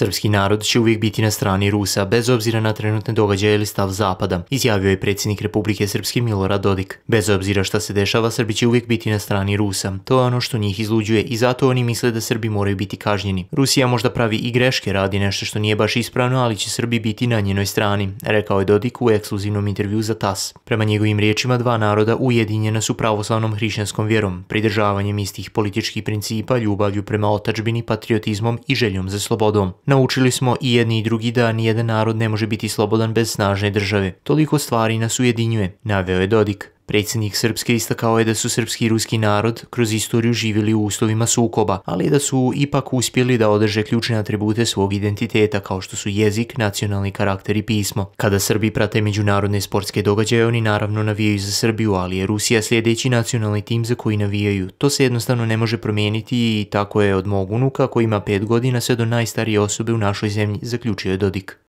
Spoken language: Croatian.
Srpski narod će uvijek biti na strani Rusa, bez obzira na trenutne događaje ili stav Zapada, izjavio je predsjednik Republike Srpski Milorad Dodik. Bez obzira šta se dešava, Srbi će uvijek biti na strani Rusa. To je ono što njih izluđuje i zato oni misle da Srbi moraju biti kažnjeni. Rusija možda pravi i greške, radi nešto što nije baš ispravno, ali će Srbi biti na njenoj strani, rekao je Dodik u ekskluzivnom intervju za TAS. Prema njegovim riječima, dva naroda ujedinjena su pravoslavnom hrišćanskom vjerom, pridržavanjem istih političkih principa, ljubavlju prema otačbini, patriotizmom i željom za slobodom. Naučili smo i jedni i drugi da nijedan narod ne može biti slobodan bez snažne države. Toliko stvari nas ujedinjuje, naveo je Dodik. Predsjednik Srpske istakao je da su srpski i ruski narod kroz istoriju živjeli u uslovima sukoba, ali da su ipak uspjeli da održe ključne atribute svog identiteta kao što su jezik, nacionalni karakter i pismo. Kada Srbi prate međunarodne sportske događaje, oni naravno navijaju za Srbiju, ali je Rusija sljedeći nacionalni tim za koji navijaju. To se jednostavno ne može promijeniti i tako je od mog unuka koji ima pet godina sve do najstarije osobe u našoj zemlji, zaključio je Dodik.